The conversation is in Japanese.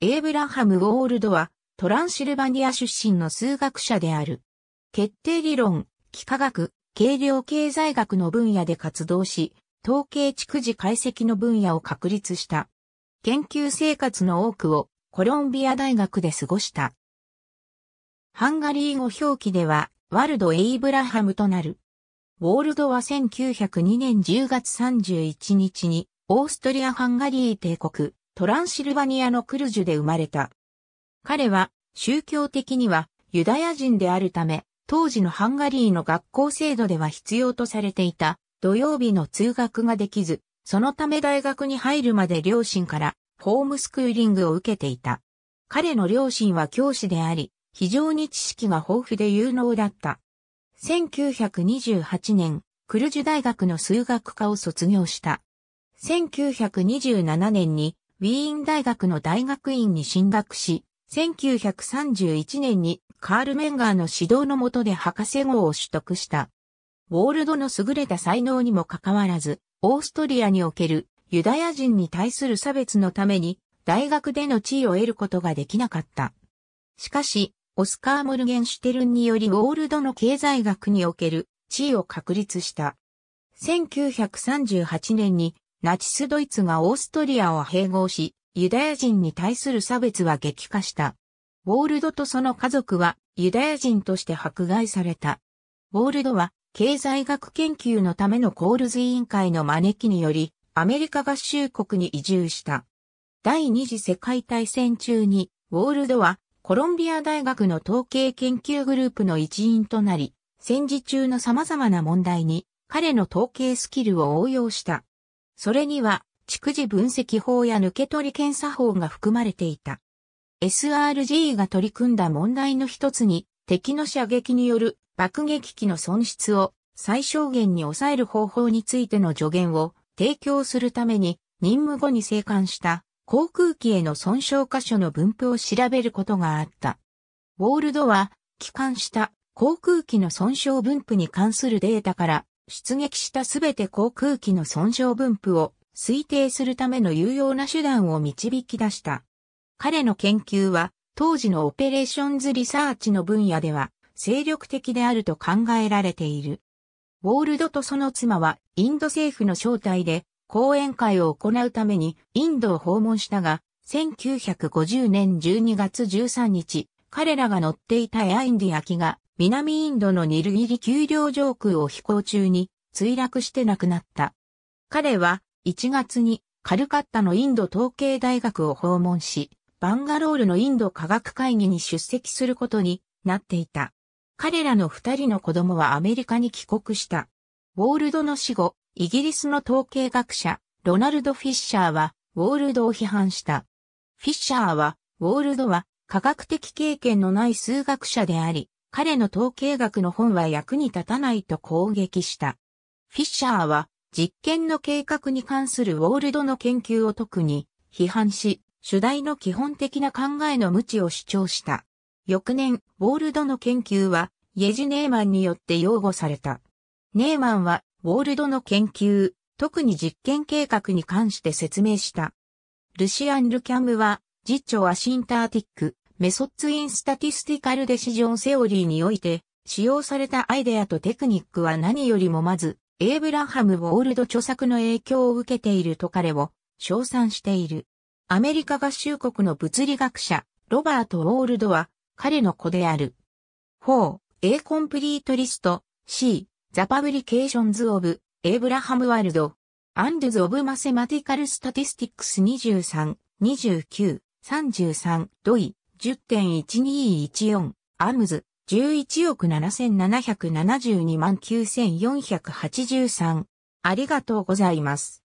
エイブラハム・ウォールドは、トランシルバニア出身の数学者である。決定理論、幾何学、計量経済学の分野で活動し、統計蓄次解析の分野を確立した。研究生活の多くをコロンビア大学で過ごした。ハンガリー語表記では、ワルド・エイブラハムとなる。ウォールドは1902年10月31日に、オーストリア・ハンガリー帝国、トランシルバニアのクルジュで生まれた。彼は宗教的にはユダヤ人であるため、当時のハンガリーの学校制度では必要とされていた土曜日の通学ができず、そのため大学に入るまで両親からホームスクーリングを受けていた。彼の両親は教師であり、非常に知識が豊富で有能だった。1928年、クルジュ大学の数学科を卒業した。1927年にウィーン大学の大学院に進学し、1931年にカール・メンガーの指導の下で博士号を取得した。ウォールドの優れた才能にもかかわらず、オーストリアにおけるユダヤ人に対する差別のために大学での地位を得ることができなかった。しかし、オスカー・モルゲンシュテルンによりウォールドの経済学における地位を確立した。1938年にナチスドイツがオーストリアを併合し、ユダヤ人に対する差別は激化した。ウォールドとその家族はユダヤ人として迫害された。ウォールドは経済学研究のためのコールズ委員会の招きにより、アメリカ合衆国に移住した。第二次世界大戦中に、ウォールドはコロンビア大学の統計研究グループの一員となり、戦時中の様々な問題に彼の統計スキルを応用した。それには、蓄次分析法や抜け取り検査法が含まれていた。SRG が取り組んだ問題の一つに、敵の射撃による爆撃機の損失を最小限に抑える方法についての助言を提供するために、任務後に生還した航空機への損傷箇所の分布を調べることがあった。ウォールドは、帰還した航空機の損傷分布に関するデータから出撃したすべて航空機の損傷分布を推定するための有用な手段を導き出した。彼の研究は、当時のオペレーションズリサーチの分野では、精力的であると考えられている。ウォールドとその妻は、インド政府の招待で、講演会を行うためにインドを訪問したが、1950年12月13日、彼らが乗っていたエアインディア機が南インドのニルギリ丘陵上空を飛行中に墜落して亡くなった。彼は1月にカルカッタのインド統計大学を訪問し、バンガロールのインド科学会議に出席することになっていた。彼らの二人の子供はアメリカに帰国した。ウォールドの死後、イギリスの統計学者、ロナルド・フィッシャーは、ウォールドを批判した。フィッシャーは、ウォールドは科学的経験のない数学者であり、彼の統計学の本は役に立たないと攻撃した。フィッシャーは実験の計画に関するウォールドの研究を特に批判し、主題の基本的な考えの無知を主張した。翌年、ウォールドの研究はイェジ・ネーマンによって擁護された。ネーマンはウォールドの研究、特に実験計画に関して説明した。ルシアン・ルキャムは実著はシンターティック、メソッツインスタティスティカルデシジョンセオリーにおいて、使用されたアイデアとテクニックは何よりもまず、エイブラハム・ウォールド著作の影響を受けていると彼を称賛している。アメリカ合衆国の物理学者、ロバート・ウォールドは彼の子である。4. A コンプリートリスト C. The Publications of Abraham Wald and the Mathematical Statistics 23, 29. 33、ドイ、10.1214、アムズ、11億7772万9483。ありがとうございます。